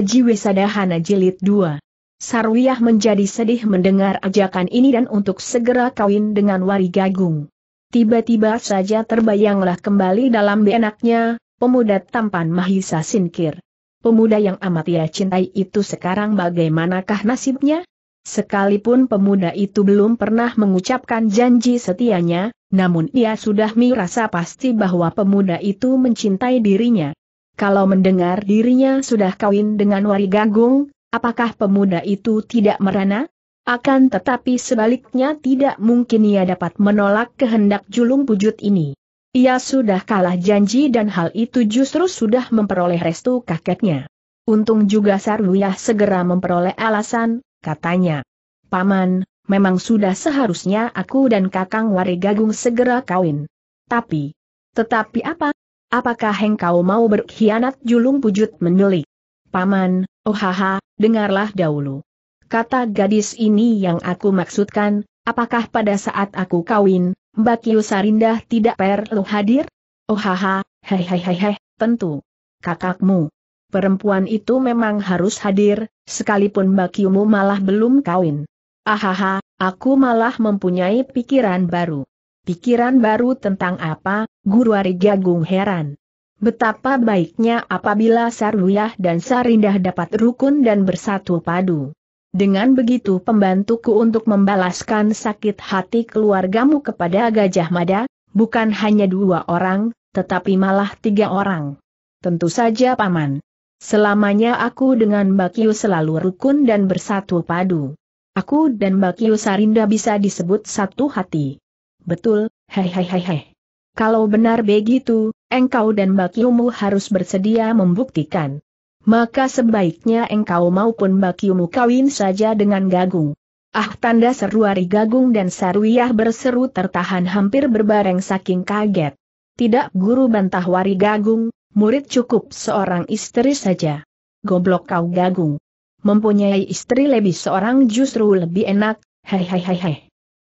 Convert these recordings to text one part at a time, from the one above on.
Aji Wisadahana Jilid 2. Sarwiyah menjadi sedih mendengar ajakan ini dan untuk segera kawin dengan Wari Gagung. Tiba-tiba saja terbayanglah kembali dalam benaknya, pemuda tampan Mahisa Sinkir. Pemuda yang amat ia cintai itu sekarang bagaimanakah nasibnya? Sekalipun pemuda itu belum pernah mengucapkan janji setianya, namun ia sudah merasa pasti bahwa pemuda itu mencintai dirinya. Kalau mendengar dirinya sudah kawin dengan Wari Gagung, apakah pemuda itu tidak merana? Akan tetapi sebaliknya tidak mungkin ia dapat menolak kehendak julung pujut ini. Ia sudah kalah janji dan hal itu justru sudah memperoleh restu kakeknya. Untung juga Sarwiyah segera memperoleh alasan, katanya. Paman, memang sudah seharusnya aku dan Kakang Wari Gagung segera kawin. Tapi, tetapi apa? Apakah engkau mau berkhianat julung pujut mendelik? Paman, oh haha, dengarlah dahulu. Kata gadis ini yang aku maksudkan, apakah pada saat aku kawin, Mbak Yusarindah tidak perlu hadir? Oh haha, hehehehe, tentu. Kakakmu. Perempuan itu memang harus hadir, sekalipun Bakiumu malah belum kawin. Ahaha, ah aku malah mempunyai pikiran baru. Pikiran baru tentang apa, Guru Arigagung heran. Betapa baiknya apabila Saruyah dan Sarindah dapat rukun dan bersatu padu. Dengan begitu pembantuku untuk membalaskan sakit hati keluargamu kepada Gajah Mada, bukan hanya dua orang, tetapi malah tiga orang. Tentu saja Paman. Selamanya aku dengan Bakyu selalu rukun dan bersatu padu. Aku dan Bakyu Sarinda bisa disebut satu hati. Betul, hei hei hei hei. Kalau benar begitu, engkau dan bakiumu harus bersedia membuktikan. Maka sebaiknya engkau maupun bakiumu kawin saja dengan Gagung. Ah tanda seruari Gagung dan Sarwiyah berseru tertahan hampir berbareng saking kaget. Tidak guru bantah wari Gagung, murid cukup seorang istri saja. Goblok kau Gagung. Mempunyai istri lebih seorang justru lebih enak, hei hei hei hei.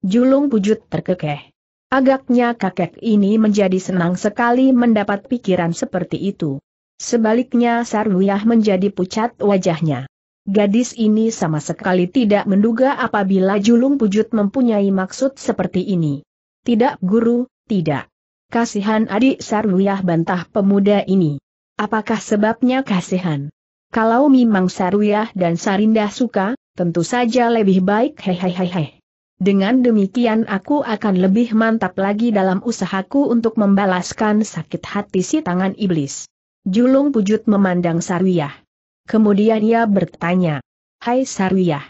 Julung pujut terkekeh. Agaknya kakek ini menjadi senang sekali mendapat pikiran seperti itu. Sebaliknya Sarwiyah menjadi pucat wajahnya. Gadis ini sama sekali tidak menduga apabila Julung Pujut mempunyai maksud seperti ini. Tidak guru, tidak. Kasihan adik Sarwiyah bantah pemuda ini. Apakah sebabnya kasihan? Kalau memang Sarwiyah dan Sarinda suka, tentu saja lebih baik hehehehe. Dengan demikian aku akan lebih mantap lagi dalam usahaku untuk membalaskan sakit hati si tangan iblis. Julung Pujut memandang Sarwiyah. Kemudian ia bertanya, Hai Sarwiyah,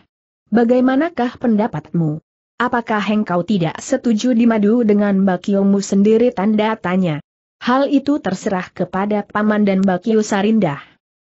bagaimanakah pendapatmu? Apakah engkau tidak setuju di madu dengan bakiomu sendiri tanda tanya? Hal itu terserah kepada Paman dan Bakio Sarindah.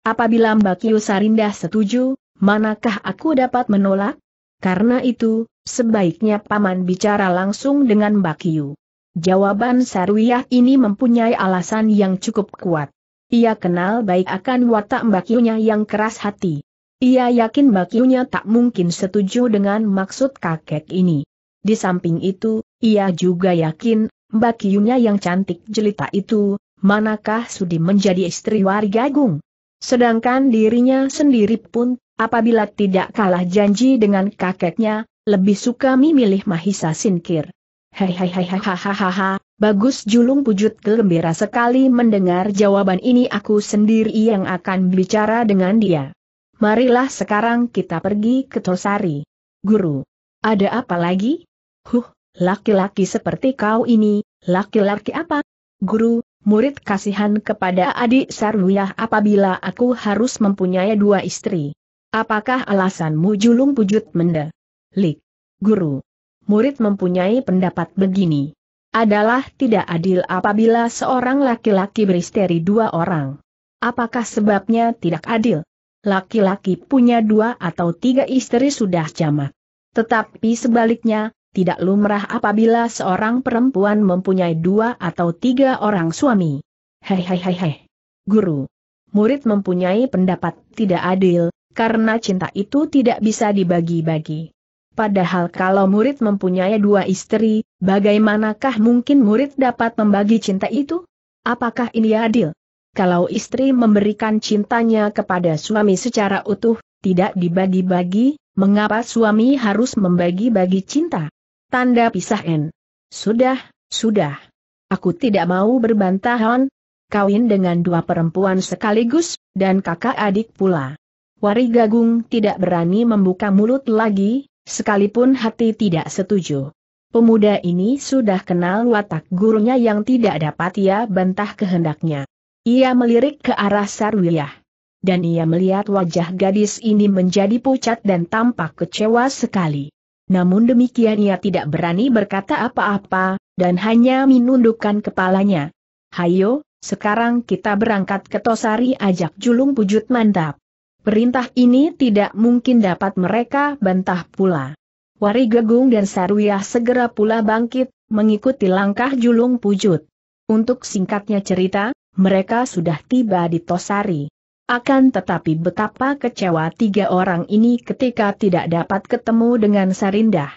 Apabila Bakio Sarindah setuju, manakah aku dapat menolak? Karena itu, Sebaiknya Paman bicara langsung dengan Mbak Yu. Jawaban Sarwiyah ini mempunyai alasan yang cukup kuat. Ia kenal baik akan watak Mbak Yunya yang keras hati. Ia yakin Mbak Yunya tak mungkin setuju dengan maksud kakek ini. Di samping itu, ia juga yakin, Mbak Yunya yang cantik jelita itu, manakah sudi menjadi istri warga Agung? Sedangkan dirinya sendiri pun, apabila tidak kalah janji dengan kakeknya, lebih suka mi milih Mahisa Sinkir. Hahaha, bagus julung pujut gembira sekali mendengar jawaban ini aku sendiri yang akan bicara dengan dia. Marilah sekarang kita pergi ke Tosari. Guru. Ada apa lagi? Huh, laki-laki seperti kau ini, laki-laki apa? Guru, murid kasihan kepada adik Sarwiyah apabila aku harus mempunyai dua istri. Apakah alasanmu julung pujut menda? Lik. Guru. Murid mempunyai pendapat begini. Adalah tidak adil apabila seorang laki-laki beristeri dua orang. Apakah sebabnya tidak adil? Laki-laki punya dua atau tiga istri sudah jamak. Tetapi sebaliknya, tidak lumrah apabila seorang perempuan mempunyai dua atau tiga orang suami. Hei Guru. Murid mempunyai pendapat tidak adil, karena cinta itu tidak bisa dibagi-bagi. Padahal kalau murid mempunyai dua istri, bagaimanakah mungkin murid dapat membagi cinta itu? Apakah ini adil? Kalau istri memberikan cintanya kepada suami secara utuh, tidak dibagi-bagi, mengapa suami harus membagi-bagi cinta? Tanda pisah N. Sudah, sudah. Aku tidak mau berbantahan, kawin dengan dua perempuan sekaligus, dan kakak adik pula. Wari Gagung tidak berani membuka mulut lagi, sekalipun hati tidak setuju. Pemuda ini sudah kenal watak gurunya yang tidak dapat ia bantah kehendaknya. Ia melirik ke arah Sarwiyah. Dan ia melihat wajah gadis ini menjadi pucat dan tampak kecewa sekali. Namun demikian ia tidak berani berkata apa-apa, dan hanya menundukkan kepalanya. Hayo, sekarang kita berangkat ke Tosari ajak julung pujut mantap. Perintah ini tidak mungkin dapat mereka bantah pula. Wari Gegung dan Sarwiyah segera pula bangkit, mengikuti langkah julung pujut. Untuk singkatnya cerita, mereka sudah tiba di Tosari. Akan tetapi betapa kecewa tiga orang ini ketika tidak dapat ketemu dengan Sarindah.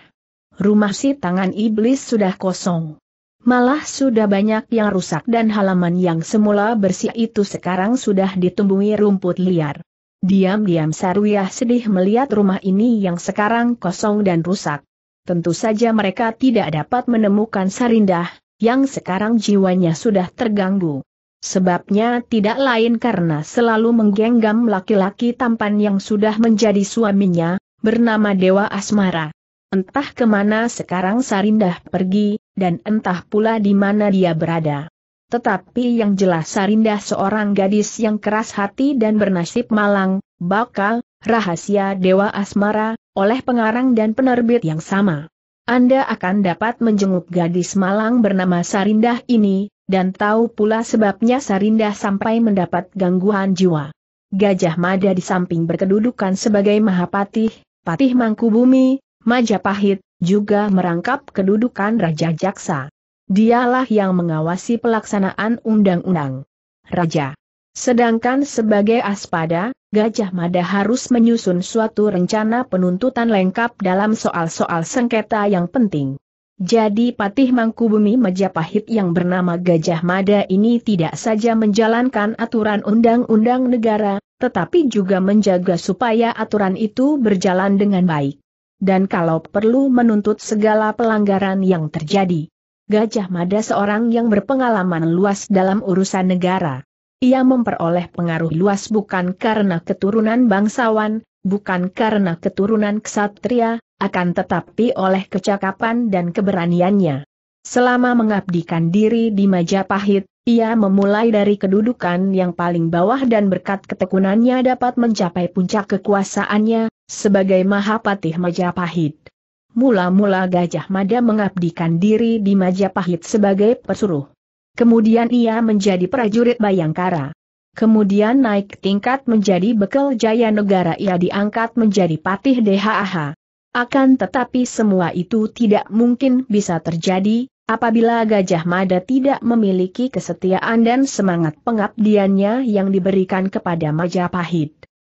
Rumah si tangan iblis sudah kosong. Malah sudah banyak yang rusak dan halaman yang semula bersih itu sekarang sudah ditumbuhi rumput liar. Diam-diam Sarwiah sedih melihat rumah ini yang sekarang kosong dan rusak. Tentu saja mereka tidak dapat menemukan Sarindah, yang sekarang jiwanya sudah terganggu. Sebabnya tidak lain karena selalu menggenggam laki-laki tampan yang sudah menjadi suaminya, bernama Dewa Asmara. Entah kemana sekarang Sarindah pergi, dan entah pula di mana dia berada. Tetapi yang jelas Sarinda seorang gadis yang keras hati dan bernasib malang, bakal, rahasia Dewa Asmara, oleh pengarang dan penerbit yang sama. Anda akan dapat menjenguk gadis malang bernama Sarindah ini, dan tahu pula sebabnya Sarindah sampai mendapat gangguan jiwa. Gajah Mada di samping berkedudukan sebagai Mahapatih, Patih Mangkubumi, Majapahit, juga merangkap kedudukan Raja Jaksa. Dialah yang mengawasi pelaksanaan undang-undang. Raja. Sedangkan sebagai aspada, Gajah Mada harus menyusun suatu rencana penuntutan lengkap dalam soal-soal sengketa yang penting. Jadi Patih Mangkubumi Majapahit yang bernama Gajah Mada ini tidak saja menjalankan aturan undang-undang negara, tetapi juga menjaga supaya aturan itu berjalan dengan baik. Dan kalau perlu menuntut segala pelanggaran yang terjadi. Gajah Mada seorang yang berpengalaman luas dalam urusan negara. Ia memperoleh pengaruh luas bukan karena keturunan bangsawan, bukan karena keturunan ksatria, akan tetapi oleh kecakapan dan keberaniannya. Selama mengabdikan diri di Majapahit, ia memulai dari kedudukan yang paling bawah dan berkat ketekunannya dapat mencapai puncak kekuasaannya, sebagai Mahapatih Majapahit. Mula-mula Gajah Mada mengabdikan diri di Majapahit sebagai pesuruh. Kemudian ia menjadi prajurit Bayangkara. Kemudian naik tingkat menjadi bekal jaya negara ia diangkat menjadi patih DHAH. Akan tetapi semua itu tidak mungkin bisa terjadi, apabila Gajah Mada tidak memiliki kesetiaan dan semangat pengabdiannya yang diberikan kepada Majapahit.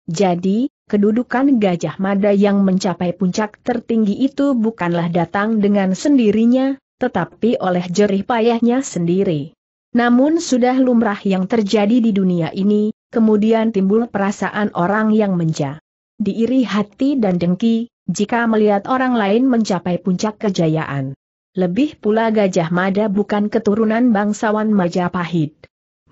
Jadi, kedudukan Gajah Mada yang mencapai puncak tertinggi itu bukanlah datang dengan sendirinya, tetapi oleh jerih payahnya sendiri. Namun sudah lumrah yang terjadi di dunia ini, kemudian timbul perasaan orang yang menja. Diiri hati dan dengki, jika melihat orang lain mencapai puncak kejayaan. Lebih pula Gajah Mada bukan keturunan bangsawan Majapahit.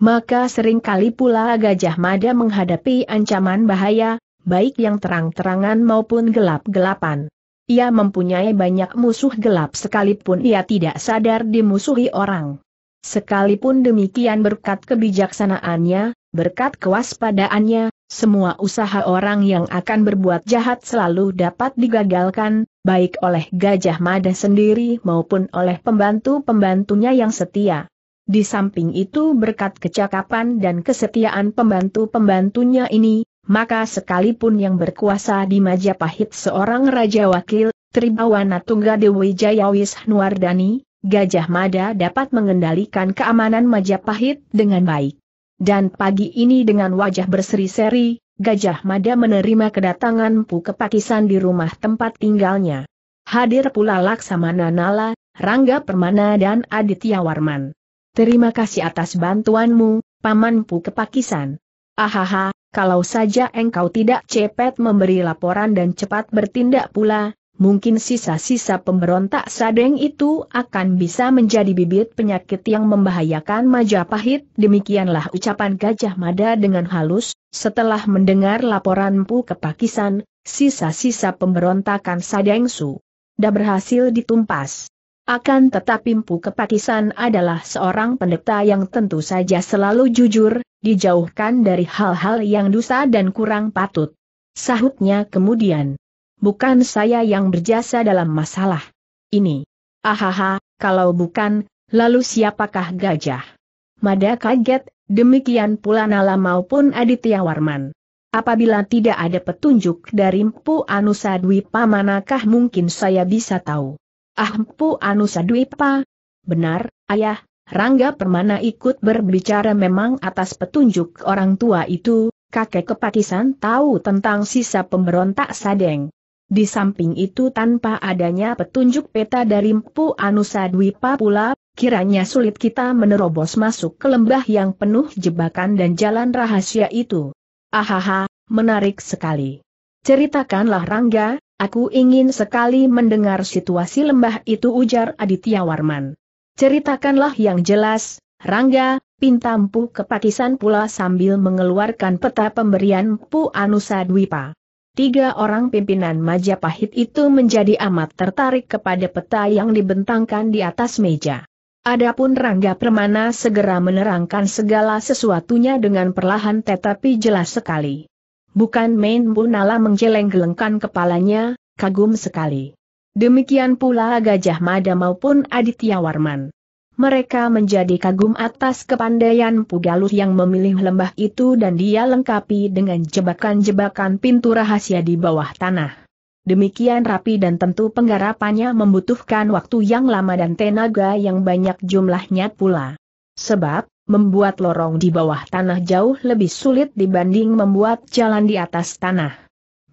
Maka seringkali pula Gajah Mada menghadapi ancaman bahaya, baik yang terang-terangan maupun gelap-gelapan. Ia mempunyai banyak musuh gelap sekalipun ia tidak sadar dimusuhi orang. Sekalipun demikian berkat kebijaksanaannya, berkat kewaspadaannya, semua usaha orang yang akan berbuat jahat selalu dapat digagalkan, baik oleh Gajah Mada sendiri maupun oleh pembantu-pembantunya yang setia. Di samping itu berkat kecakapan dan kesetiaan pembantu-pembantunya ini, maka sekalipun yang berkuasa di Majapahit seorang raja wakil, Tribawana Tunggadewi Jayawis Nuardani, Gajah Mada dapat mengendalikan keamanan Majapahit dengan baik. Dan pagi ini dengan wajah berseri-seri, Gajah Mada menerima kedatangan Pu Kepakisan di rumah tempat tinggalnya. Hadir pula Laksamana Nala, Rangga Permana dan Aditya Warman. Terima kasih atas bantuanmu, Paman Pu Kepakisan. Ahaha, kalau saja engkau tidak cepat memberi laporan dan cepat bertindak pula, mungkin sisa-sisa pemberontak sadeng itu akan bisa menjadi bibit penyakit yang membahayakan Majapahit. Demikianlah ucapan Gajah Mada dengan halus, setelah mendengar laporan Pu Kepakisan, sisa-sisa pemberontakan sadeng su. Dah berhasil ditumpas. Akan tetapi Mpu Kepakisan adalah seorang pendeta yang tentu saja selalu jujur, dijauhkan dari hal-hal yang dosa dan kurang patut. Sahutnya kemudian. Bukan saya yang berjasa dalam masalah ini. Ahaha, kalau bukan, lalu siapakah gajah? Mada kaget, demikian pula Nala maupun Aditya Warman. Apabila tidak ada petunjuk dari Mpu Anusadwipa manakah mungkin saya bisa tahu? Ah Mpu Anusadwipa? Benar, ayah, Rangga Permana ikut berbicara memang atas petunjuk orang tua itu, kakek kepatisan tahu tentang sisa pemberontak Sadeng. Di samping itu tanpa adanya petunjuk peta dari Mpu Anusa Dwipa pula, kiranya sulit kita menerobos masuk ke lembah yang penuh jebakan dan jalan rahasia itu. Ahaha, menarik sekali. Ceritakanlah Rangga, aku ingin sekali mendengar situasi lembah itu ujar Aditya Warman. Ceritakanlah yang jelas, Rangga, pinta Mpu Kepatisan pula sambil mengeluarkan peta pemberian Mpu Anusa Dwipa. Tiga orang pimpinan Majapahit itu menjadi amat tertarik kepada peta yang dibentangkan di atas meja. Adapun Rangga Permana segera menerangkan segala sesuatunya dengan perlahan tetapi jelas sekali. Bukan main nala menggeleng-gelengkan kepalanya, kagum sekali. Demikian pula Gajah Mada maupun Aditya Warman. Mereka menjadi kagum atas kepandaian Pugaluh yang memilih lembah itu dan dia lengkapi dengan jebakan-jebakan pintu rahasia di bawah tanah. Demikian rapi dan tentu penggarapannya membutuhkan waktu yang lama dan tenaga yang banyak jumlahnya pula. Sebab, membuat lorong di bawah tanah jauh lebih sulit dibanding membuat jalan di atas tanah.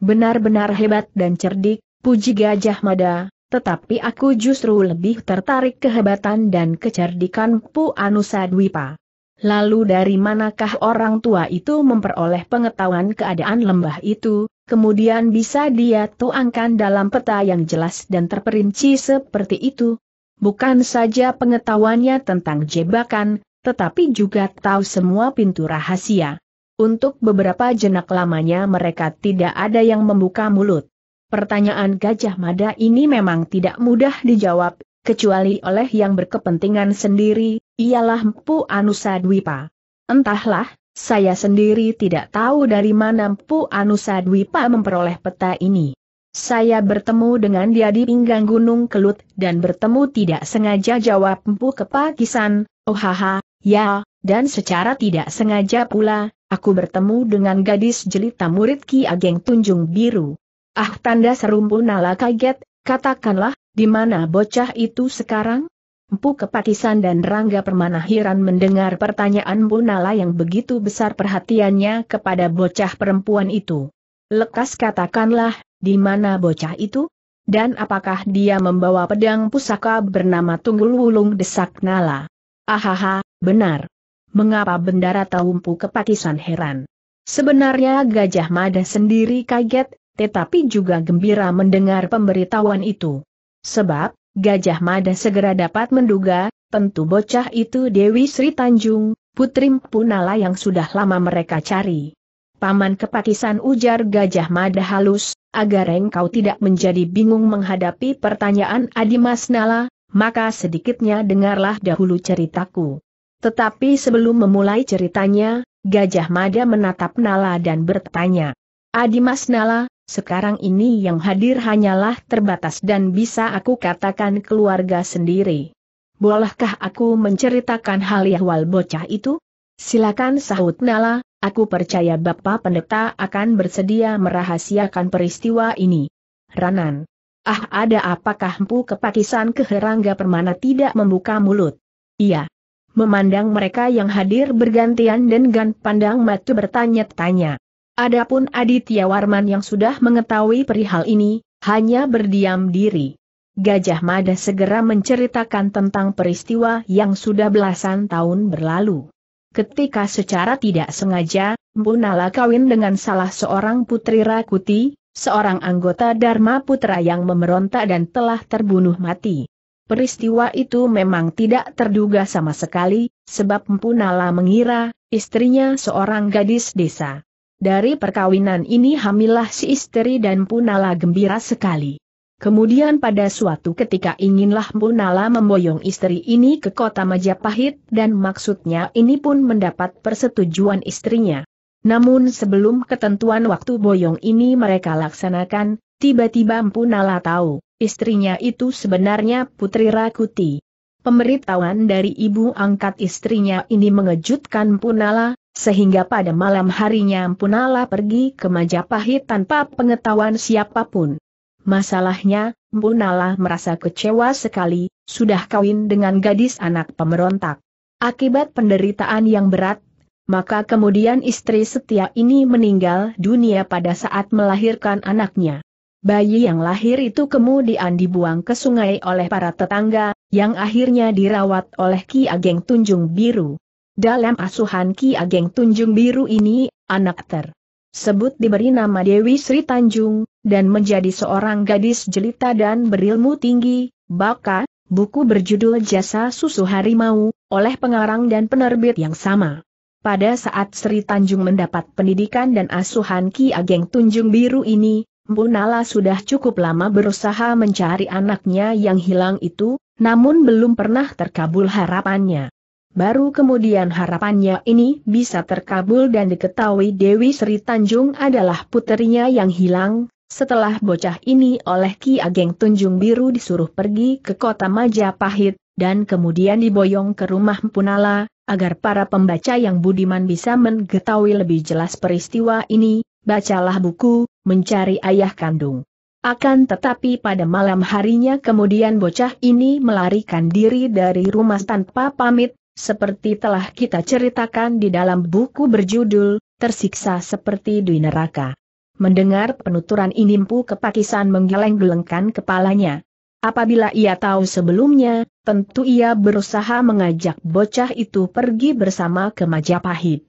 Benar-benar hebat dan cerdik, puji Gajah Mada, tetapi aku justru lebih tertarik kehebatan dan kecerdikan Pu Anusa Dwipa. Lalu dari manakah orang tua itu memperoleh pengetahuan keadaan lembah itu, kemudian bisa dia tuangkan dalam peta yang jelas dan terperinci seperti itu? Bukan saja pengetahuannya tentang jebakan, tetapi juga tahu semua pintu rahasia. Untuk beberapa jenak lamanya mereka tidak ada yang membuka mulut. Pertanyaan Gajah Mada ini memang tidak mudah dijawab, kecuali oleh yang berkepentingan sendiri, ialah Mpu Anusa Dwipa. Entahlah, saya sendiri tidak tahu dari mana Mpu Anusa Dwipa memperoleh peta ini. Saya bertemu dengan dia di pinggang Gunung Kelut dan bertemu tidak sengaja jawab Mpu Kepakisan, oh haha, ya, dan secara tidak sengaja pula, aku bertemu dengan gadis jelita murid Ki Ageng Tunjung Biru. Ah tanda serumpun Nala kaget, katakanlah, di mana bocah itu sekarang? Empu Kepatisan dan Rangga Permanahiran mendengar pertanyaan Bunala yang begitu besar perhatiannya kepada bocah perempuan itu. Lekas katakanlah, di mana bocah itu? Dan apakah dia membawa pedang pusaka bernama Tunggul Wulung Desak Nala? Ahaha, benar. Mengapa Bendara tahu Empu Kepatisan heran? Sebenarnya Gajah Mada sendiri kaget, tetapi juga gembira mendengar pemberitahuan itu. Sebab, Gajah Mada segera dapat menduga, tentu bocah itu Dewi Sri Tanjung, putri Punala yang sudah lama mereka cari. Paman kepakisan ujar Gajah Mada halus, agar engkau tidak menjadi bingung menghadapi pertanyaan Adi Mas Nala, maka sedikitnya dengarlah dahulu ceritaku. Tetapi sebelum memulai ceritanya, Gajah Mada menatap Nala dan bertanya, Adi Mas Nala, sekarang ini yang hadir hanyalah terbatas dan bisa aku katakan keluarga sendiri. Bolehkah aku menceritakan hal yahwal bocah itu? Silakan sahut Nala, aku percaya Bapak Pendeta akan bersedia merahasiakan peristiwa ini. Ranan. Ah ada apakah Mpu Kepakisan Keherangga Permana tidak membuka mulut? Iya. Memandang mereka yang hadir bergantian dan gan pandang matu bertanya-tanya. Adapun Aditya Warman yang sudah mengetahui perihal ini, hanya berdiam diri. Gajah Mada segera menceritakan tentang peristiwa yang sudah belasan tahun berlalu. Ketika secara tidak sengaja, Mbunala kawin dengan salah seorang putri Rakuti, seorang anggota Dharma Putra yang memberontak dan telah terbunuh mati. Peristiwa itu memang tidak terduga sama sekali, sebab Mpunala mengira, istrinya seorang gadis desa. Dari perkawinan ini hamilah si istri dan Punala gembira sekali. Kemudian pada suatu ketika inginlah Punala memboyong istri ini ke kota Majapahit dan maksudnya ini pun mendapat persetujuan istrinya. Namun sebelum ketentuan waktu boyong ini mereka laksanakan, tiba-tiba Punala tahu, istrinya itu sebenarnya Putri Rakuti. Pemberitahuan dari ibu angkat istrinya ini mengejutkan Punala, sehingga pada malam harinya Mpunala pergi ke Majapahit tanpa pengetahuan siapapun. Masalahnya, Mpunala merasa kecewa sekali, sudah kawin dengan gadis anak pemberontak. Akibat penderitaan yang berat, maka kemudian istri setia ini meninggal dunia pada saat melahirkan anaknya. Bayi yang lahir itu kemudian dibuang ke sungai oleh para tetangga, yang akhirnya dirawat oleh Ki Ageng Tunjung Biru. Dalam asuhan Ki Ageng Tunjung Biru ini, anak ter. Sebut diberi nama Dewi Sri Tanjung, dan menjadi seorang gadis jelita dan berilmu tinggi, baka, buku berjudul Jasa Susu Harimau, oleh pengarang dan penerbit yang sama. Pada saat Sri Tanjung mendapat pendidikan dan asuhan Ki Ageng Tunjung Biru ini, Nala sudah cukup lama berusaha mencari anaknya yang hilang itu, namun belum pernah terkabul harapannya. Baru kemudian harapannya ini bisa terkabul dan diketahui Dewi Sri Tanjung adalah puterinya yang hilang, setelah bocah ini oleh Ki Ageng Tunjung Biru disuruh pergi ke kota Majapahit, dan kemudian diboyong ke rumah Punala, agar para pembaca yang budiman bisa mengetahui lebih jelas peristiwa ini, bacalah buku, mencari ayah kandung. Akan tetapi pada malam harinya kemudian bocah ini melarikan diri dari rumah tanpa pamit, seperti telah kita ceritakan di dalam buku berjudul, tersiksa seperti di neraka. Mendengar penuturan ini Mpu Kepakisan menggeleng-gelengkan kepalanya. Apabila ia tahu sebelumnya, tentu ia berusaha mengajak bocah itu pergi bersama ke Majapahit.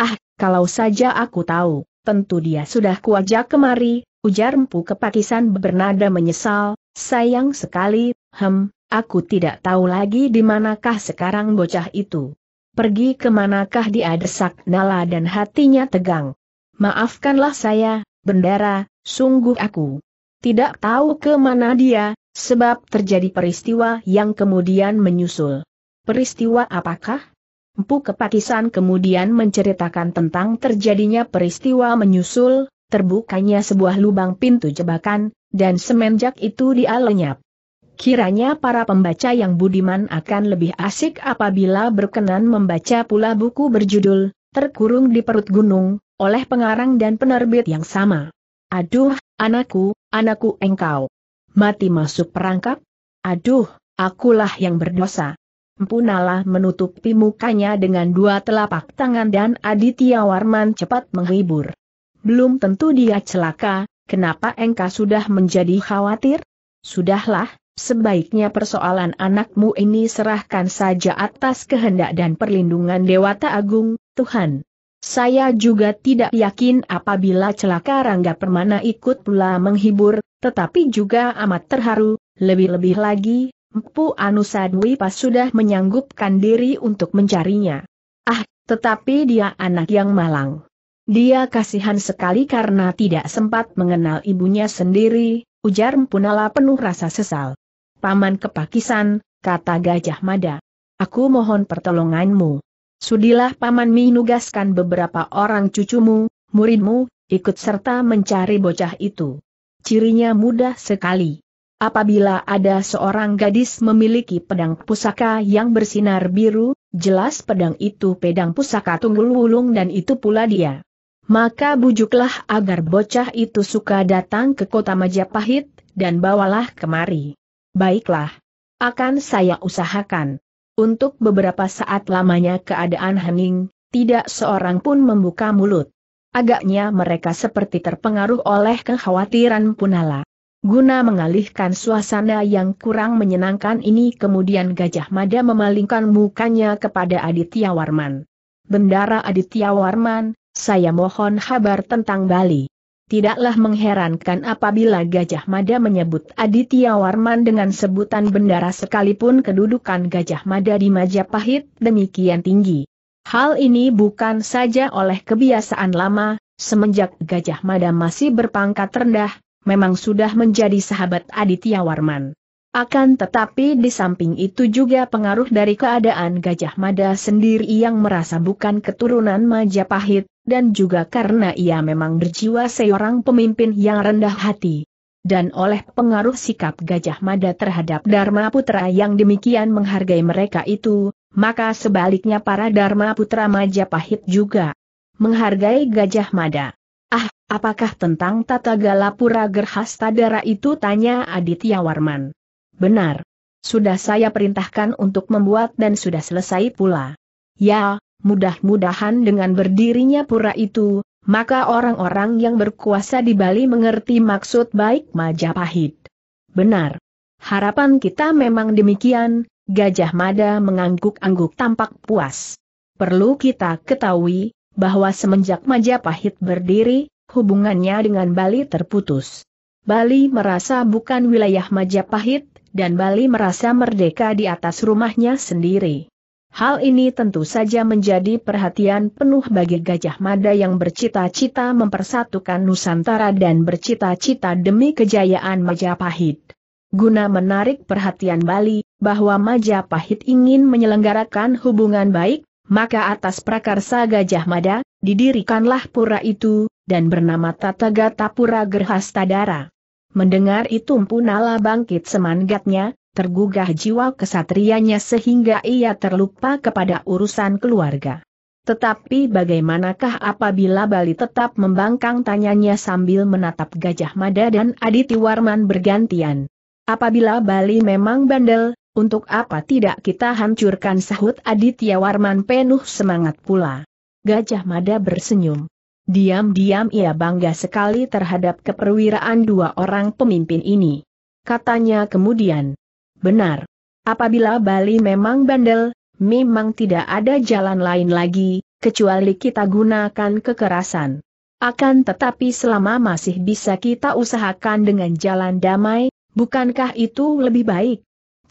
Ah, kalau saja aku tahu, tentu dia sudah kuajak kemari, ujar Mpu Kepakisan bernada menyesal, sayang sekali, hem, Aku tidak tahu lagi di manakah sekarang bocah itu. Pergi ke manakah dia desak Nala dan hatinya tegang. Maafkanlah saya, bendera, sungguh aku tidak tahu ke mana dia, sebab terjadi peristiwa yang kemudian menyusul. Peristiwa apakah? Empu Kepakisan kemudian menceritakan tentang terjadinya peristiwa menyusul, terbukanya sebuah lubang pintu jebakan, dan semenjak itu dia lenyap. Kiranya para pembaca yang budiman akan lebih asik apabila berkenan membaca pula buku berjudul, Terkurung di Perut Gunung, oleh pengarang dan penerbit yang sama. Aduh, anakku, anakku engkau. Mati masuk perangkap? Aduh, akulah yang berdosa. Mpunalah menutupi mukanya dengan dua telapak tangan dan Aditya Warman cepat menghibur. Belum tentu dia celaka, kenapa engkau sudah menjadi khawatir? Sudahlah, Sebaiknya persoalan anakmu ini serahkan saja atas kehendak dan perlindungan Dewata Agung, Tuhan. Saya juga tidak yakin apabila celaka Rangga Permana ikut pula menghibur, tetapi juga amat terharu, lebih-lebih lagi, anusadwi pas sudah menyanggupkan diri untuk mencarinya. Ah, tetapi dia anak yang malang. Dia kasihan sekali karena tidak sempat mengenal ibunya sendiri, ujar Mpunala penuh rasa sesal. Paman Kepakisan, kata Gajah Mada. Aku mohon pertolonganmu. Sudilah Paman menugaskan beberapa orang cucumu, muridmu, ikut serta mencari bocah itu. Cirinya mudah sekali. Apabila ada seorang gadis memiliki pedang pusaka yang bersinar biru, jelas pedang itu pedang pusaka tunggul wulung dan itu pula dia. Maka bujuklah agar bocah itu suka datang ke kota Majapahit, dan bawalah kemari. Baiklah. Akan saya usahakan. Untuk beberapa saat lamanya keadaan hening, tidak seorang pun membuka mulut. Agaknya mereka seperti terpengaruh oleh kekhawatiran Punala. Guna mengalihkan suasana yang kurang menyenangkan ini kemudian Gajah Mada memalingkan mukanya kepada Aditya Warman. Bendara Aditya Warman, saya mohon kabar tentang Bali. Tidaklah mengherankan apabila Gajah Mada menyebut Aditya Warman dengan sebutan bendara sekalipun kedudukan Gajah Mada di Majapahit demikian tinggi. Hal ini bukan saja oleh kebiasaan lama, semenjak Gajah Mada masih berpangkat rendah, memang sudah menjadi sahabat Aditya Warman. Akan tetapi di samping itu juga pengaruh dari keadaan Gajah Mada sendiri yang merasa bukan keturunan Majapahit, dan juga karena ia memang berjiwa seorang pemimpin yang rendah hati. Dan oleh pengaruh sikap Gajah Mada terhadap Dharma Putra yang demikian menghargai mereka itu, maka sebaliknya para Dharma Putra Majapahit juga menghargai Gajah Mada. Ah, apakah tentang Tata Galapura Gerhastadara itu tanya Aditya Warman. Benar. Sudah saya perintahkan untuk membuat dan sudah selesai pula. Ya, Mudah-mudahan dengan berdirinya pura itu, maka orang-orang yang berkuasa di Bali mengerti maksud baik Majapahit. Benar. Harapan kita memang demikian, Gajah Mada mengangguk-angguk tampak puas. Perlu kita ketahui, bahwa semenjak Majapahit berdiri, hubungannya dengan Bali terputus. Bali merasa bukan wilayah Majapahit, dan Bali merasa merdeka di atas rumahnya sendiri. Hal ini tentu saja menjadi perhatian penuh bagi Gajah Mada yang bercita-cita mempersatukan Nusantara dan bercita-cita demi kejayaan Majapahit. Guna menarik perhatian Bali, bahwa Majapahit ingin menyelenggarakan hubungan baik, maka atas prakarsa Gajah Mada, didirikanlah pura itu, dan bernama Tatagata Pura Gerhastadara. Mendengar itu Mpunala bangkit semangatnya, tergugah jiwa kesatrianya sehingga ia terlupa kepada urusan keluarga. Tetapi bagaimanakah apabila Bali tetap membangkang tanyanya sambil menatap Gajah Mada dan Aditi Warman bergantian? Apabila Bali memang bandel, untuk apa tidak kita hancurkan sahut Aditya Warman penuh semangat pula. Gajah Mada bersenyum. Diam-diam ia bangga sekali terhadap keperwiraan dua orang pemimpin ini. Katanya kemudian, Benar. Apabila Bali memang bandel, memang tidak ada jalan lain lagi, kecuali kita gunakan kekerasan. Akan tetapi selama masih bisa kita usahakan dengan jalan damai, bukankah itu lebih baik?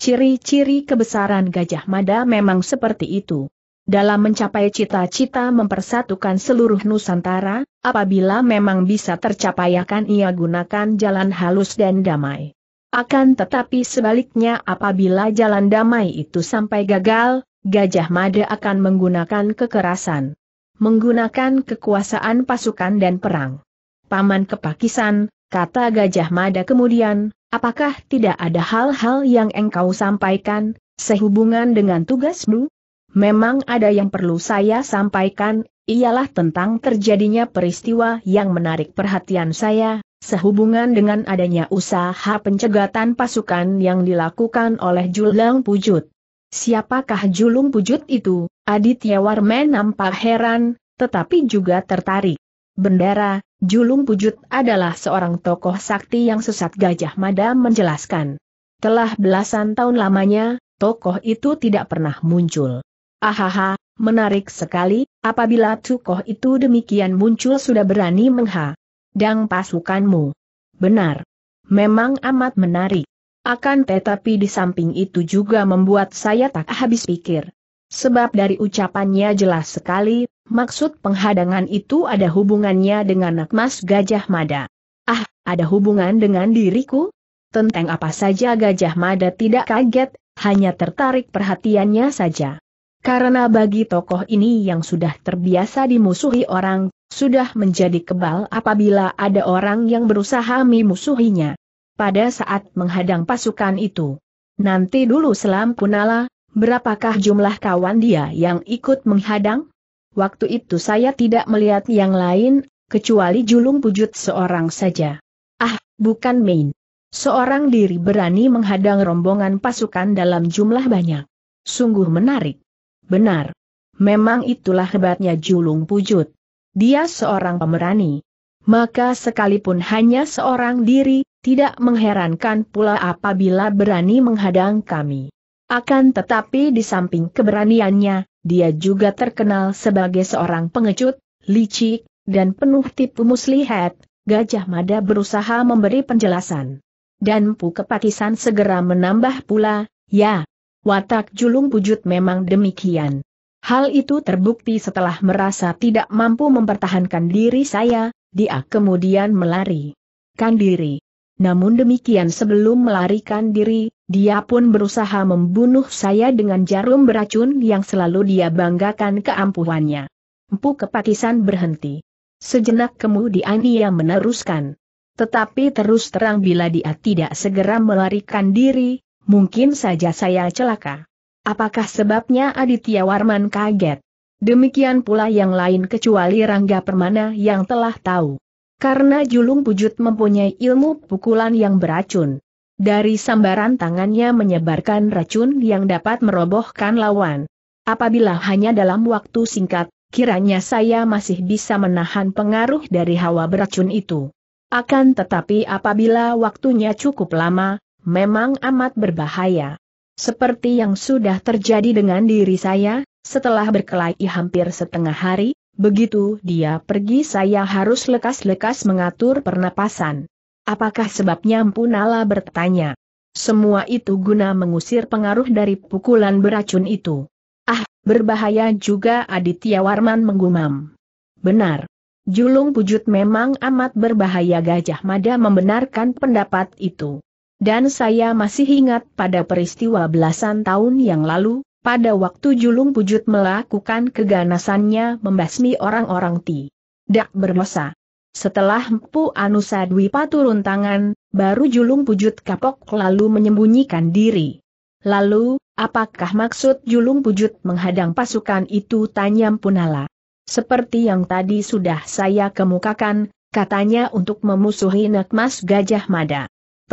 Ciri-ciri kebesaran Gajah Mada memang seperti itu. Dalam mencapai cita-cita mempersatukan seluruh Nusantara, apabila memang bisa tercapai akan ia gunakan jalan halus dan damai. Akan tetapi sebaliknya apabila jalan damai itu sampai gagal, Gajah Mada akan menggunakan kekerasan. Menggunakan kekuasaan pasukan dan perang. Paman kepakisan, kata Gajah Mada kemudian, apakah tidak ada hal-hal yang engkau sampaikan, sehubungan dengan tugasmu? Memang ada yang perlu saya sampaikan, ialah tentang terjadinya peristiwa yang menarik perhatian saya, Sehubungan dengan adanya usaha pencegatan pasukan yang dilakukan oleh Julung Pujut. Siapakah Julung Pujut itu? Aditya Warman nampak heran, tetapi juga tertarik. Bendera, Julung Pujut adalah seorang tokoh sakti yang sesat Gajah Mada menjelaskan. Telah belasan tahun lamanya, tokoh itu tidak pernah muncul. Ahaha, menarik sekali, apabila tokoh itu demikian muncul sudah berani mengha dang pasukanmu. Benar. Memang amat menarik. Akan tetapi di samping itu juga membuat saya tak habis pikir. Sebab dari ucapannya jelas sekali, maksud penghadangan itu ada hubungannya dengan Nakmas Gajah Mada. Ah, ada hubungan dengan diriku? Tentang apa saja Gajah Mada tidak kaget, hanya tertarik perhatiannya saja. Karena bagi tokoh ini yang sudah terbiasa dimusuhi orang, sudah menjadi kebal apabila ada orang yang berusaha memusuhinya. Pada saat menghadang pasukan itu, nanti dulu selam punala, berapakah jumlah kawan dia yang ikut menghadang? Waktu itu saya tidak melihat yang lain, kecuali julung pujut seorang saja. Ah, bukan main. Seorang diri berani menghadang rombongan pasukan dalam jumlah banyak. Sungguh menarik. Benar. Memang itulah hebatnya julung pujut. Dia seorang pemberani, Maka sekalipun hanya seorang diri, tidak mengherankan pula apabila berani menghadang kami. Akan tetapi di samping keberaniannya, dia juga terkenal sebagai seorang pengecut, licik, dan penuh tipu muslihat, Gajah Mada berusaha memberi penjelasan. Dan Pu Kepatisan segera menambah pula, ya, watak julung Pujut memang demikian. Hal itu terbukti setelah merasa tidak mampu mempertahankan diri saya, dia kemudian melarikan diri. Namun demikian sebelum melarikan diri, dia pun berusaha membunuh saya dengan jarum beracun yang selalu dia banggakan keampuhannya. Empu kepatisan berhenti. Sejenak kemudian ia meneruskan. Tetapi terus terang bila dia tidak segera melarikan diri, mungkin saja saya celaka. Apakah sebabnya Aditya Warman kaget? Demikian pula yang lain kecuali Rangga Permana yang telah tahu. Karena Julung Pujut mempunyai ilmu pukulan yang beracun. Dari sambaran tangannya menyebarkan racun yang dapat merobohkan lawan. Apabila hanya dalam waktu singkat, kiranya saya masih bisa menahan pengaruh dari hawa beracun itu. Akan tetapi apabila waktunya cukup lama, memang amat berbahaya. Seperti yang sudah terjadi dengan diri saya, setelah berkelahi hampir setengah hari, begitu dia pergi saya harus lekas-lekas mengatur pernapasan. Apakah sebabnya Mpunala bertanya. Semua itu guna mengusir pengaruh dari pukulan beracun itu. Ah, berbahaya juga Aditya Warman menggumam. Benar. Julung Pujut memang amat berbahaya Gajah Mada membenarkan pendapat itu. Dan saya masih ingat pada peristiwa belasan tahun yang lalu, pada waktu Julung Pujut melakukan keganasannya membasmi orang-orang Ti. Dak berdosa. Setelah Mpu Anusa Dwipa turun tangan, baru Julung Pujut kapok lalu menyembunyikan diri. Lalu, apakah maksud Julung Pujut menghadang pasukan itu tanya Punala? Seperti yang tadi sudah saya kemukakan, katanya untuk memusuhi Nekmas Gajah Mada.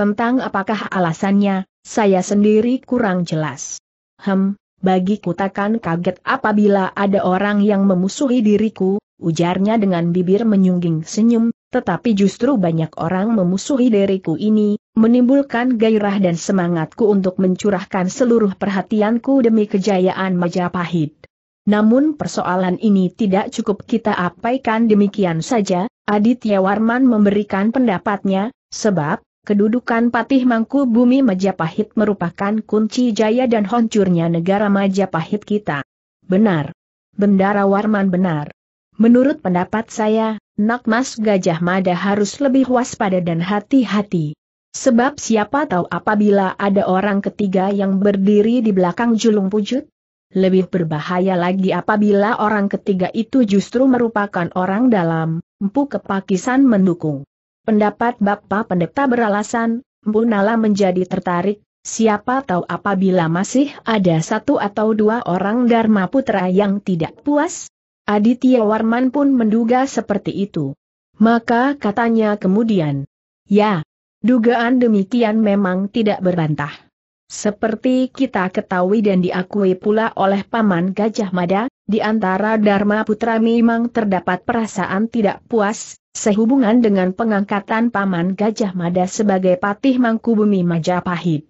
Tentang apakah alasannya, saya sendiri kurang jelas. Hem, bagi kutakan kaget apabila ada orang yang memusuhi diriku, ujarnya dengan bibir menyungging senyum, tetapi justru banyak orang memusuhi diriku ini, menimbulkan gairah dan semangatku untuk mencurahkan seluruh perhatianku demi kejayaan Majapahit. Namun persoalan ini tidak cukup kita apaikan demikian saja, Aditya Warman memberikan pendapatnya, sebab, Kedudukan Patih Mangku Bumi Majapahit merupakan kunci jaya dan hancurnya negara Majapahit kita. Benar. Bendara Warman benar. Menurut pendapat saya, Nak Mas Gajah Mada harus lebih waspada dan hati-hati. Sebab siapa tahu apabila ada orang ketiga yang berdiri di belakang julung pujut? Lebih berbahaya lagi apabila orang ketiga itu justru merupakan orang dalam, empu kepakisan mendukung. Pendapat Bapak Pendeta beralasan, Bu Nala menjadi tertarik, siapa tahu apabila masih ada satu atau dua orang Dharma Putra yang tidak puas? Aditya Warman pun menduga seperti itu. Maka katanya kemudian, ya, dugaan demikian memang tidak berbantah. Seperti kita ketahui dan diakui pula oleh Paman Gajah Mada, di antara Dharma Putra memang terdapat perasaan tidak puas, sehubungan dengan pengangkatan Paman Gajah Mada sebagai Patih Mangkubumi Majapahit.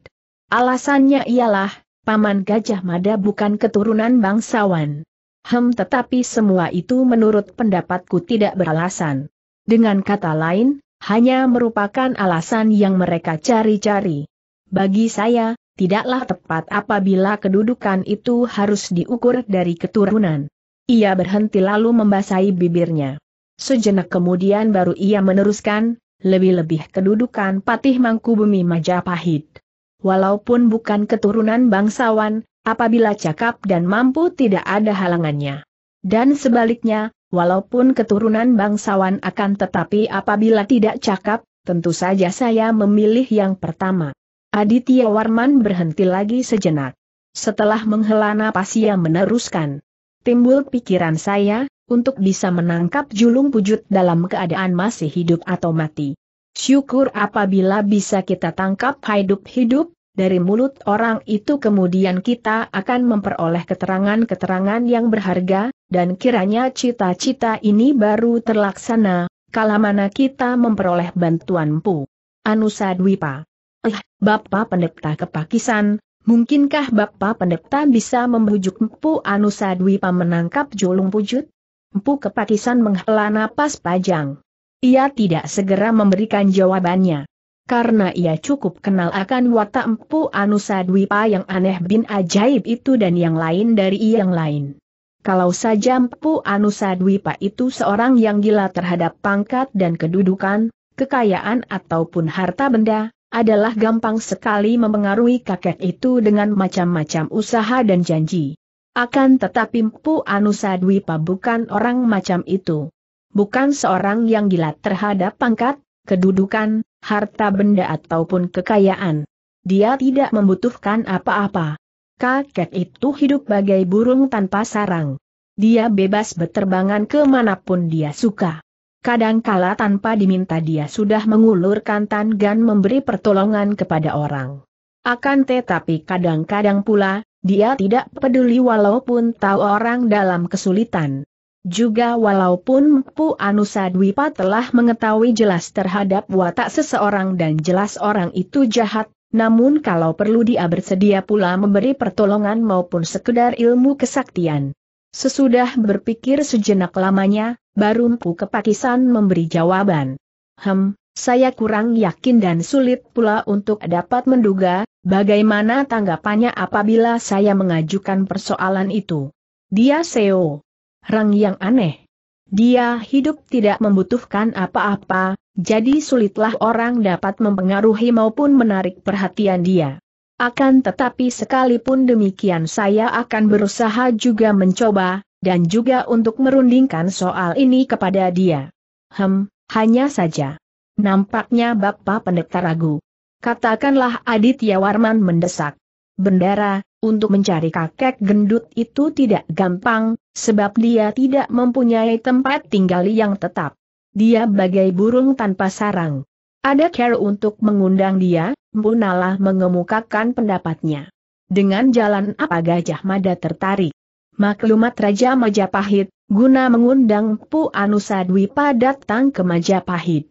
Alasannya ialah, Paman Gajah Mada bukan keturunan bangsawan. Hem tetapi semua itu menurut pendapatku tidak beralasan. Dengan kata lain, hanya merupakan alasan yang mereka cari-cari. Bagi saya, tidaklah tepat apabila kedudukan itu harus diukur dari keturunan. Ia berhenti lalu membasahi bibirnya. Sejenak kemudian baru ia meneruskan, lebih-lebih kedudukan Patih Mangkubumi Majapahit. Walaupun bukan keturunan bangsawan, apabila cakap dan mampu tidak ada halangannya. Dan sebaliknya, walaupun keturunan bangsawan akan tetapi apabila tidak cakap, tentu saja saya memilih yang pertama. Aditya Warman berhenti lagi sejenak. Setelah menghela napas ia meneruskan. Timbul pikiran saya, untuk bisa menangkap julung pujut dalam keadaan masih hidup atau mati. Syukur apabila bisa kita tangkap hidup-hidup, dari mulut orang itu kemudian kita akan memperoleh keterangan-keterangan yang berharga, dan kiranya cita-cita ini baru terlaksana, kalamana kita memperoleh bantuan Pu. Anusa Dwipa. Eh, Bapak Pendeta Kepakisan, mungkinkah Bapak Pendeta bisa membujuk Mpu Anusa Dwipa menangkap julung pujut? Empu Kepatisan menghela napas panjang. Ia tidak segera memberikan jawabannya. Karena ia cukup kenal akan watak Empu Anusadwipa yang aneh bin ajaib itu dan yang lain dari yang lain. Kalau saja Empu Anusadwipa itu seorang yang gila terhadap pangkat dan kedudukan, kekayaan ataupun harta benda, adalah gampang sekali mempengaruhi kakek itu dengan macam-macam usaha dan janji. Akan tetapi Mpu Anusadwipa bukan orang macam itu. Bukan seorang yang gila terhadap pangkat, kedudukan, harta benda ataupun kekayaan. Dia tidak membutuhkan apa-apa. Kakek itu hidup bagai burung tanpa sarang. Dia bebas beterbangan kemanapun dia suka. Kadangkala tanpa diminta dia sudah mengulurkan tangan memberi pertolongan kepada orang. Akan tetapi kadang-kadang pula, dia tidak peduli walaupun tahu orang dalam kesulitan. Juga walaupun Pu Anusadwipa telah mengetahui jelas terhadap watak seseorang dan jelas orang itu jahat, namun kalau perlu dia bersedia pula memberi pertolongan maupun sekedar ilmu kesaktian. Sesudah berpikir sejenak lamanya, baru Pu Kepakisan memberi jawaban. Hem, saya kurang yakin dan sulit pula untuk dapat menduga, Bagaimana tanggapannya apabila saya mengajukan persoalan itu? Dia seo. Rang yang aneh. Dia hidup tidak membutuhkan apa-apa, jadi sulitlah orang dapat mempengaruhi maupun menarik perhatian dia. Akan tetapi sekalipun demikian saya akan berusaha juga mencoba, dan juga untuk merundingkan soal ini kepada dia. Hem, hanya saja. Nampaknya Bapak Pendeta ragu. Katakanlah Aditya Warman mendesak. Bendera, untuk mencari kakek gendut itu tidak gampang, sebab dia tidak mempunyai tempat tinggal yang tetap. Dia bagai burung tanpa sarang. Ada care untuk mengundang dia, Mpunalah mengemukakan pendapatnya. Dengan jalan apa Gajah Mada tertarik? Maklumat Raja Majapahit, guna mengundang Pu pada datang ke Majapahit.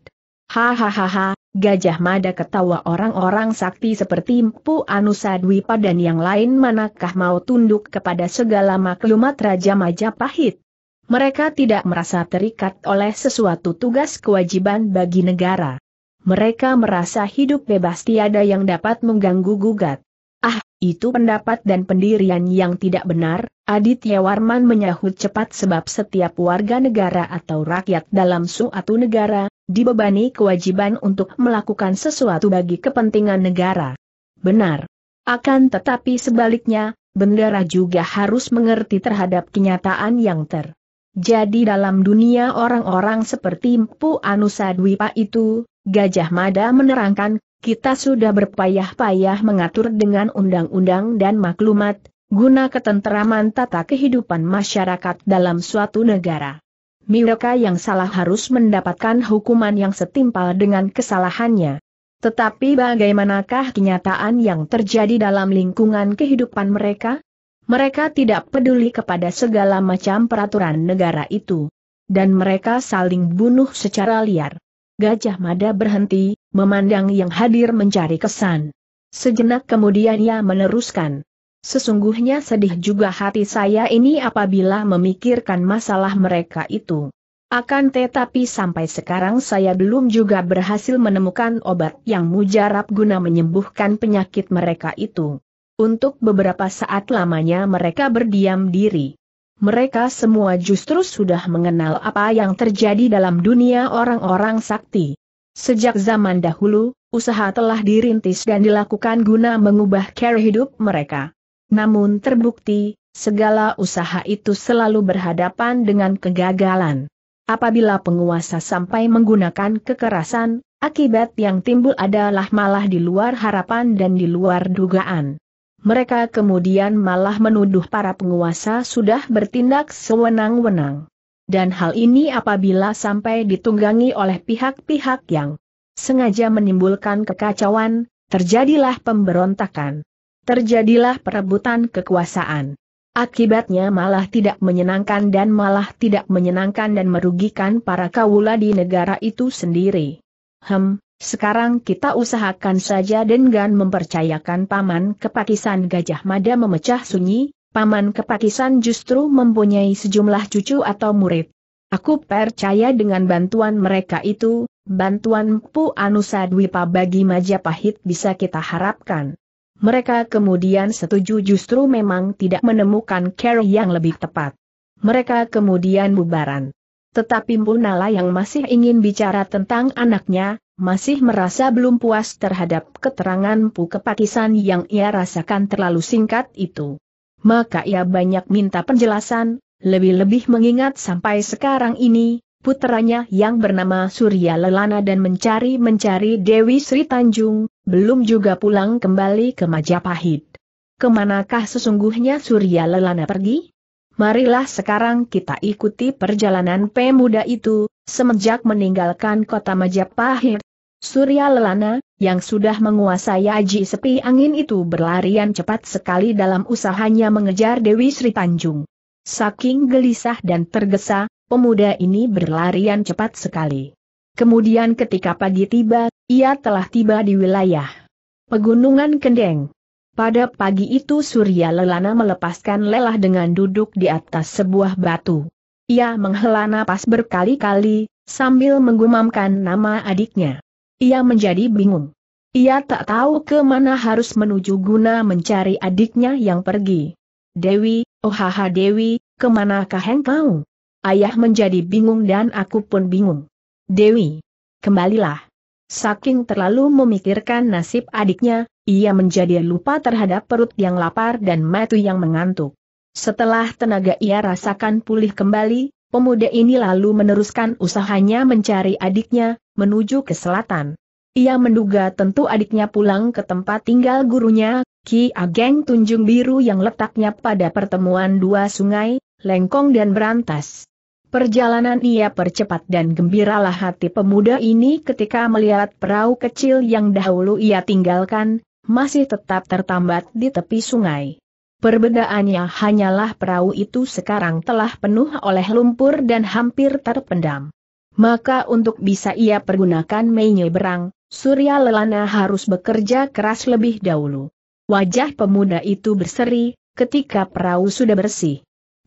Hahaha, Gajah Mada ketawa orang-orang sakti seperti Mpu Anusadwipa dan yang lain manakah mau tunduk kepada segala maklumat Raja Majapahit. Mereka tidak merasa terikat oleh sesuatu tugas kewajiban bagi negara. Mereka merasa hidup bebas tiada yang dapat mengganggu gugat. Ah, itu pendapat dan pendirian yang tidak benar, Aditya Warman menyahut cepat sebab setiap warga negara atau rakyat dalam suatu negara dibebani kewajiban untuk melakukan sesuatu bagi kepentingan negara. Benar. Akan tetapi sebaliknya, bendera juga harus mengerti terhadap kenyataan yang ter. Jadi dalam dunia orang-orang seperti Mpu Anusadwipa itu, Gajah Mada menerangkan, kita sudah berpayah-payah mengatur dengan undang-undang dan maklumat, guna ketenteraman tata kehidupan masyarakat dalam suatu negara. Mereka yang salah harus mendapatkan hukuman yang setimpal dengan kesalahannya. Tetapi bagaimanakah kenyataan yang terjadi dalam lingkungan kehidupan mereka? Mereka tidak peduli kepada segala macam peraturan negara itu. Dan mereka saling bunuh secara liar. Gajah Mada berhenti, memandang yang hadir mencari kesan. Sejenak kemudian ia meneruskan. Sesungguhnya sedih juga hati saya ini apabila memikirkan masalah mereka itu. Akan tetapi sampai sekarang saya belum juga berhasil menemukan obat yang mujarab guna menyembuhkan penyakit mereka itu. Untuk beberapa saat lamanya mereka berdiam diri. Mereka semua justru sudah mengenal apa yang terjadi dalam dunia orang-orang sakti. Sejak zaman dahulu, usaha telah dirintis dan dilakukan guna mengubah cara hidup mereka. Namun terbukti, segala usaha itu selalu berhadapan dengan kegagalan. Apabila penguasa sampai menggunakan kekerasan, akibat yang timbul adalah malah di luar harapan dan di luar dugaan. Mereka kemudian malah menuduh para penguasa sudah bertindak sewenang-wenang. Dan hal ini apabila sampai ditunggangi oleh pihak-pihak yang sengaja menimbulkan kekacauan, terjadilah pemberontakan. Terjadilah perebutan kekuasaan. Akibatnya malah tidak menyenangkan dan malah tidak menyenangkan dan merugikan para kaula di negara itu sendiri. Hem, sekarang kita usahakan saja dengan mempercayakan Paman Kepakisan Gajah Mada memecah sunyi, Paman Kepakisan justru mempunyai sejumlah cucu atau murid. Aku percaya dengan bantuan mereka itu, bantuan Pu Anusa Dwipa bagi Majapahit bisa kita harapkan. Mereka kemudian setuju justru memang tidak menemukan cara yang lebih tepat. Mereka kemudian bubaran. Tetapi Mbunala yang masih ingin bicara tentang anaknya, masih merasa belum puas terhadap keterangan Pu kepakisan yang ia rasakan terlalu singkat itu. Maka ia banyak minta penjelasan, lebih-lebih mengingat sampai sekarang ini, putranya yang bernama Surya Lelana dan mencari-mencari Dewi Sri Tanjung, belum juga pulang kembali ke Majapahit. Kemanakah sesungguhnya Surya Lelana pergi? Marilah sekarang kita ikuti perjalanan pemuda itu, semenjak meninggalkan kota Majapahit. Surya Lelana, yang sudah menguasai aji sepi angin itu berlarian cepat sekali dalam usahanya mengejar Dewi Sri Tanjung. Saking gelisah dan tergesa, pemuda ini berlarian cepat sekali. Kemudian ketika pagi tiba, ia telah tiba di wilayah Pegunungan Kendeng. Pada pagi itu Surya Lelana melepaskan lelah dengan duduk di atas sebuah batu. Ia menghela napas berkali-kali, sambil menggumamkan nama adiknya. Ia menjadi bingung. Ia tak tahu ke mana harus menuju guna mencari adiknya yang pergi. Dewi, oh haha Dewi, kemanakah engkau? Ayah menjadi bingung dan aku pun bingung. Dewi, kembalilah. Saking terlalu memikirkan nasib adiknya, ia menjadi lupa terhadap perut yang lapar dan mati yang mengantuk. Setelah tenaga ia rasakan pulih kembali, pemuda ini lalu meneruskan usahanya mencari adiknya, menuju ke selatan. Ia menduga tentu adiknya pulang ke tempat tinggal gurunya, Ki Ageng Tunjung Biru yang letaknya pada pertemuan dua sungai, lengkong dan berantas. Perjalanan ia percepat dan gembiralah hati pemuda ini ketika melihat perahu kecil yang dahulu ia tinggalkan, masih tetap tertambat di tepi sungai. Perbedaannya hanyalah perahu itu sekarang telah penuh oleh lumpur dan hampir terpendam. Maka untuk bisa ia pergunakan menyeberang, Surya Lelana harus bekerja keras lebih dahulu. Wajah pemuda itu berseri, ketika perahu sudah bersih.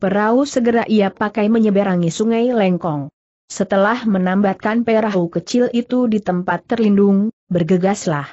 Perahu segera ia pakai menyeberangi sungai Lengkong. Setelah menambatkan perahu kecil itu di tempat terlindung, bergegaslah.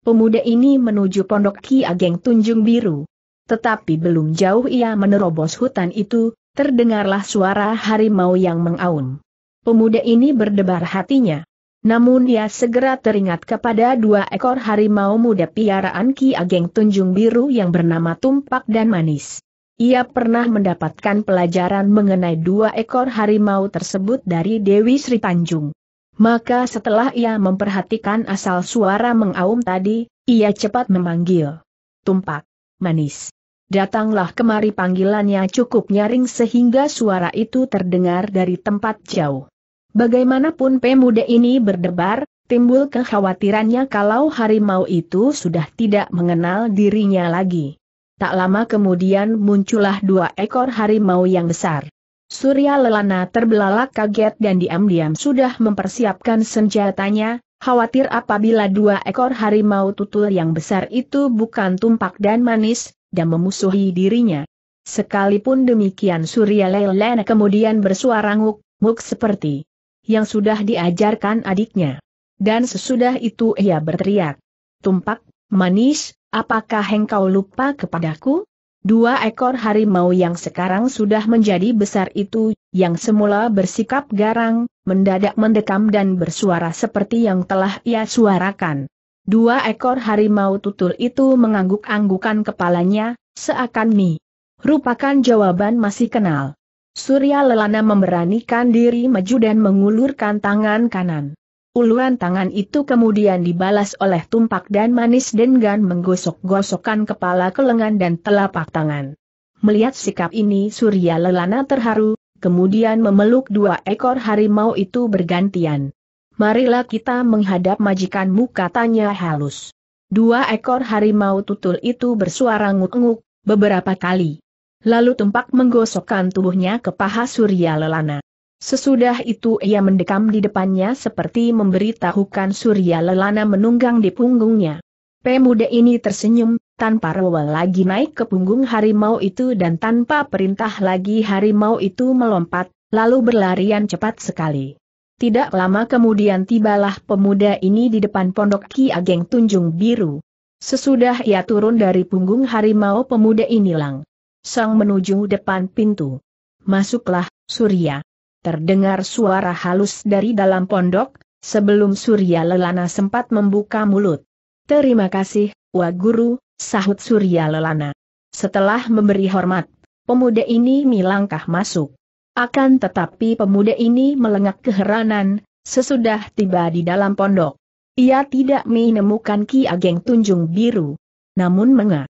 Pemuda ini menuju pondok Ki Ageng Tunjung Biru. Tetapi belum jauh ia menerobos hutan itu, terdengarlah suara harimau yang mengaum. Pemuda ini berdebar hatinya. Namun ia segera teringat kepada dua ekor harimau muda piaraan Ki Ageng Tunjung Biru yang bernama Tumpak dan Manis. Ia pernah mendapatkan pelajaran mengenai dua ekor harimau tersebut dari Dewi Sri Tanjung. Maka setelah ia memperhatikan asal suara mengaum tadi, ia cepat memanggil. Tumpak, manis. Datanglah kemari panggilannya cukup nyaring sehingga suara itu terdengar dari tempat jauh. Bagaimanapun pemuda ini berdebar, timbul kekhawatirannya kalau harimau itu sudah tidak mengenal dirinya lagi. Tak lama kemudian muncullah dua ekor harimau yang besar. Surya Lelana terbelalak kaget dan diam-diam sudah mempersiapkan senjatanya, khawatir apabila dua ekor harimau tutul yang besar itu bukan tumpak dan manis, dan memusuhi dirinya. Sekalipun demikian Surya Lelana kemudian bersuara nguk-nguk seperti yang sudah diajarkan adiknya. Dan sesudah itu ia berteriak, Tumpak, manis, Apakah engkau lupa kepadaku? Dua ekor harimau yang sekarang sudah menjadi besar itu, yang semula bersikap garang, mendadak mendekam dan bersuara seperti yang telah ia suarakan. Dua ekor harimau tutul itu mengangguk-anggukan kepalanya, seakan mi. Rupakan jawaban masih kenal. Surya Lelana memberanikan diri maju dan mengulurkan tangan kanan. Uluan tangan itu kemudian dibalas oleh tumpak dan manis dengan menggosok-gosokkan kepala ke lengan dan telapak tangan. Melihat sikap ini Surya Lelana terharu, kemudian memeluk dua ekor harimau itu bergantian. Marilah kita menghadap majikanmu katanya halus. Dua ekor harimau tutul itu bersuara nguk-nguk, beberapa kali. Lalu tumpak menggosokkan tubuhnya ke paha Surya Lelana. Sesudah itu ia mendekam di depannya seperti memberitahukan Surya Lelana menunggang di punggungnya. Pemuda ini tersenyum, tanpa rewel lagi naik ke punggung harimau itu dan tanpa perintah lagi harimau itu melompat, lalu berlarian cepat sekali. Tidak lama kemudian tibalah pemuda ini di depan pondok Ki Ageng Tunjung Biru. Sesudah ia turun dari punggung harimau pemuda ini lang. Sang menuju depan pintu. Masuklah, Surya terdengar suara halus dari dalam pondok, sebelum Surya Lelana sempat membuka mulut. Terima kasih, wah Guru, sahut Surya Lelana. Setelah memberi hormat, pemuda ini milangkah masuk. Akan tetapi pemuda ini melengak keheranan, sesudah tiba di dalam pondok. Ia tidak menemukan Ki Ageng Tunjung Biru. Namun mengapa?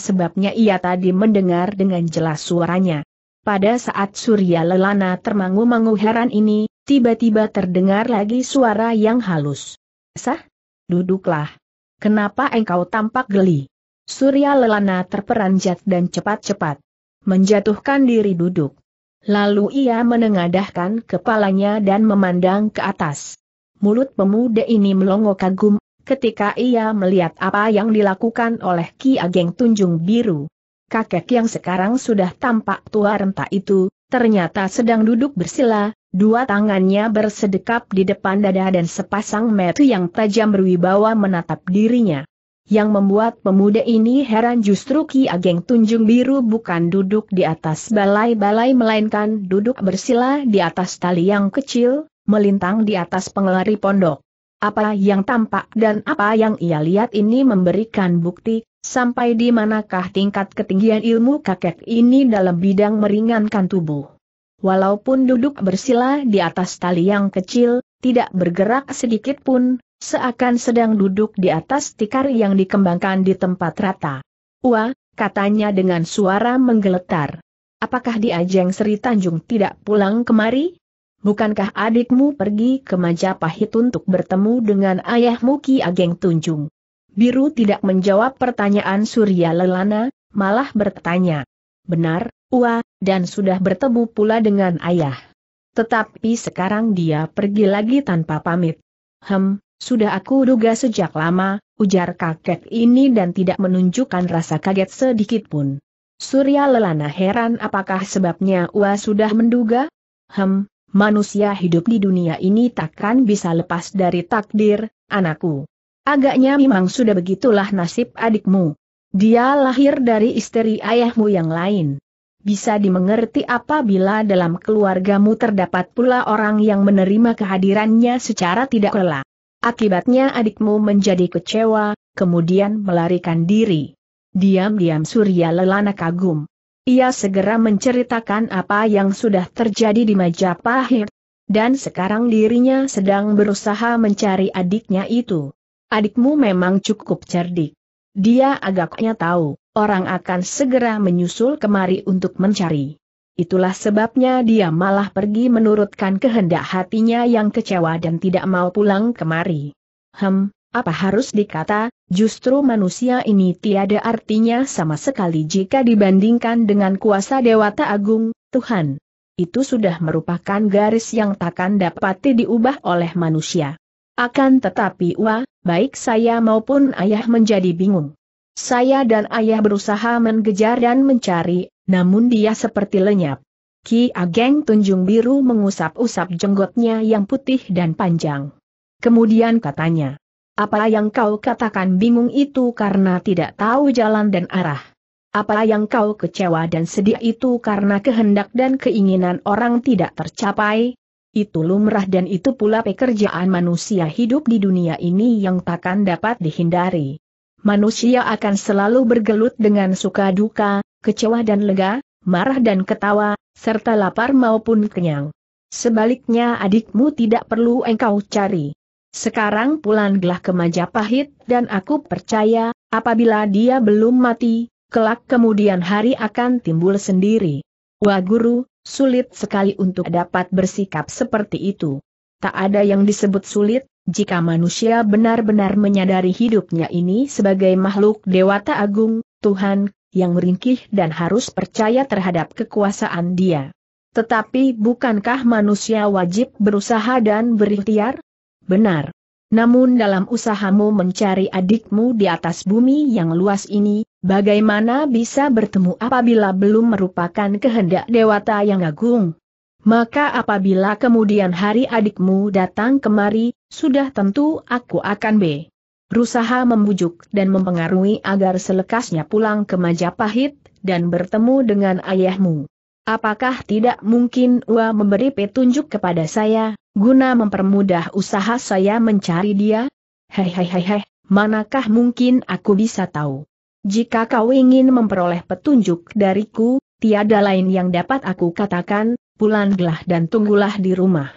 Sebabnya ia tadi mendengar dengan jelas suaranya. Pada saat Surya Lelana termangu-mangu heran ini, tiba-tiba terdengar lagi suara yang halus. Sah? Duduklah. Kenapa engkau tampak geli? Surya Lelana terperanjat dan cepat-cepat menjatuhkan diri duduk. Lalu ia menengadahkan kepalanya dan memandang ke atas. Mulut pemuda ini melongo kagum, ketika ia melihat apa yang dilakukan oleh Ki Ageng Tunjung Biru kakek yang sekarang sudah tampak tua renta itu, ternyata sedang duduk bersila, dua tangannya bersedekap di depan dada dan sepasang mata yang tajam berwibawa menatap dirinya. Yang membuat pemuda ini heran justru Ki Ageng Tunjung Biru bukan duduk di atas balai-balai melainkan duduk bersila di atas tali yang kecil, melintang di atas pengelari pondok. Apa yang tampak dan apa yang ia lihat ini memberikan bukti Sampai di manakah tingkat ketinggian ilmu kakek ini dalam bidang meringankan tubuh? Walaupun duduk bersila di atas tali yang kecil, tidak bergerak sedikit pun, seakan sedang duduk di atas tikar yang dikembangkan di tempat rata. Wah, katanya dengan suara menggeletar. Apakah di Ajeng Sri Tanjung tidak pulang kemari? Bukankah adikmu pergi ke Majapahit untuk bertemu dengan ayahmu Ki Ageng Tunjung? Biru tidak menjawab pertanyaan Surya Lelana, malah bertanya. Benar, Ua, dan sudah bertemu pula dengan ayah. Tetapi sekarang dia pergi lagi tanpa pamit. Hem, sudah aku duga sejak lama, ujar kakek ini dan tidak menunjukkan rasa kaget sedikitpun. Surya Lelana heran apakah sebabnya Ua sudah menduga? Hem, manusia hidup di dunia ini takkan bisa lepas dari takdir, anakku. Agaknya memang sudah begitulah nasib adikmu. Dia lahir dari istri ayahmu yang lain. Bisa dimengerti apabila dalam keluargamu terdapat pula orang yang menerima kehadirannya secara tidak rela. Akibatnya adikmu menjadi kecewa, kemudian melarikan diri. Diam-diam Surya lelana kagum. Ia segera menceritakan apa yang sudah terjadi di Majapahit, dan sekarang dirinya sedang berusaha mencari adiknya itu. Adikmu memang cukup cerdik. Dia agaknya tahu, orang akan segera menyusul kemari untuk mencari. Itulah sebabnya dia malah pergi menurutkan kehendak hatinya yang kecewa dan tidak mau pulang kemari. Hem, apa harus dikata, justru manusia ini tiada artinya sama sekali jika dibandingkan dengan kuasa Dewata Agung, Tuhan. Itu sudah merupakan garis yang takkan dapat diubah oleh manusia. Akan tetapi Wah, baik saya maupun ayah menjadi bingung. Saya dan ayah berusaha mengejar dan mencari, namun dia seperti lenyap. Ki Ageng Tunjung Biru mengusap-usap jenggotnya yang putih dan panjang. Kemudian katanya, apa yang kau katakan bingung itu karena tidak tahu jalan dan arah. Apa yang kau kecewa dan sedih itu karena kehendak dan keinginan orang tidak tercapai, itu lumrah dan itu pula pekerjaan manusia hidup di dunia ini yang takkan dapat dihindari. Manusia akan selalu bergelut dengan suka duka, kecewa dan lega, marah dan ketawa, serta lapar maupun kenyang. Sebaliknya adikmu tidak perlu engkau cari. Sekarang pulanglah ke Majapahit dan aku percaya, apabila dia belum mati, kelak kemudian hari akan timbul sendiri. Wah guru, Sulit sekali untuk dapat bersikap seperti itu. Tak ada yang disebut sulit, jika manusia benar-benar menyadari hidupnya ini sebagai makhluk dewata agung, Tuhan, yang meringkih dan harus percaya terhadap kekuasaan dia. Tetapi bukankah manusia wajib berusaha dan berikhtiar? Benar. Namun dalam usahamu mencari adikmu di atas bumi yang luas ini, bagaimana bisa bertemu apabila belum merupakan kehendak dewata yang agung? Maka apabila kemudian hari adikmu datang kemari, sudah tentu aku akan be. Rusaha membujuk dan mempengaruhi agar selekasnya pulang ke Majapahit, dan bertemu dengan ayahmu. Apakah tidak mungkin Ua memberi petunjuk kepada saya, guna mempermudah usaha saya mencari dia? Hehehehe, manakah mungkin aku bisa tahu? Jika kau ingin memperoleh petunjuk dariku, tiada lain yang dapat aku katakan, pulanglah dan tunggulah di rumah.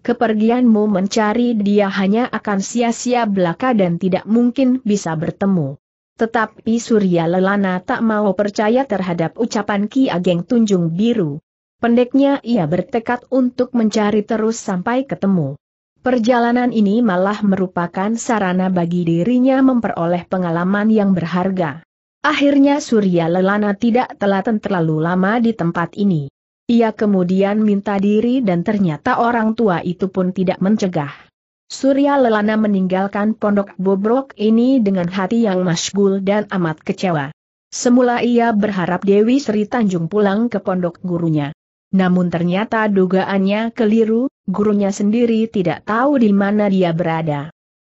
Kepergianmu mencari dia hanya akan sia-sia belaka dan tidak mungkin bisa bertemu. Tetapi Surya Lelana tak mau percaya terhadap ucapan Ki Ageng Tunjung Biru. Pendeknya ia bertekad untuk mencari terus sampai ketemu. Perjalanan ini malah merupakan sarana bagi dirinya memperoleh pengalaman yang berharga. Akhirnya Surya Lelana tidak telaten terlalu lama di tempat ini. Ia kemudian minta diri dan ternyata orang tua itu pun tidak mencegah. Surya Lelana meninggalkan pondok bobrok ini dengan hati yang masgul dan amat kecewa. Semula ia berharap Dewi Sri Tanjung pulang ke pondok gurunya. Namun ternyata dugaannya keliru, gurunya sendiri tidak tahu di mana dia berada.